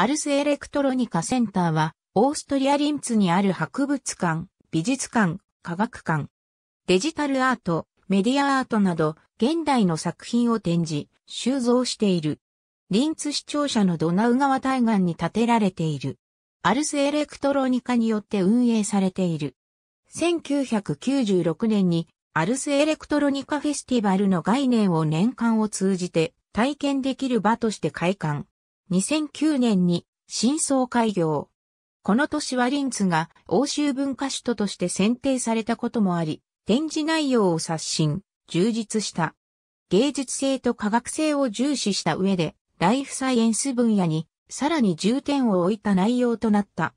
アルスエレクトロニカセンターは、オーストリアリンツにある博物館、美術館、科学館、デジタルアート、メディアアートなど、現代の作品を展示、収蔵している。リンツ視聴者のドナウ川対岸に建てられている。アルスエレクトロニカによって運営されている。1996年にアルスエレクトロニカフェスティバルの概念を年間を通じて体験できる場として開館。2009年に新装開業。この年はリンツが欧州文化首都として選定されたこともあり、展示内容を刷新、充実した。芸術性と科学性を重視した上で、ライフサイエンス分野にさらに重点を置いた内容となった。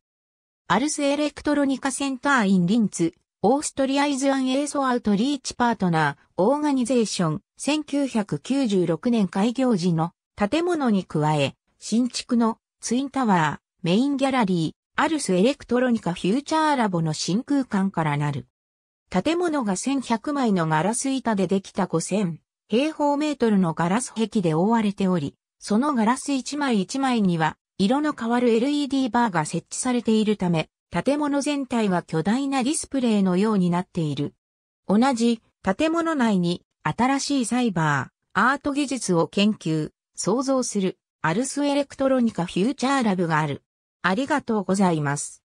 アルスエレクトロニカセンターインリンツ、オーストリアイズアンエーソアウトリーチパートナー、オーガニゼーション、1996年開業時の建物に加え、新築のツインタワー、メインギャラリー、アルスエレクトロニカフューチャーラボの真空間からなる。建物が1100枚のガラス板でできた5000平方メートルのガラス壁で覆われており、そのガラス1枚1枚には色の変わる LED バーが設置されているため、建物全体は巨大なディスプレイのようになっている。同じ建物内に新しいサイバー、アート技術を研究、創造するアルスエレクトロニカフューチャーラブがある。ありがとうございます。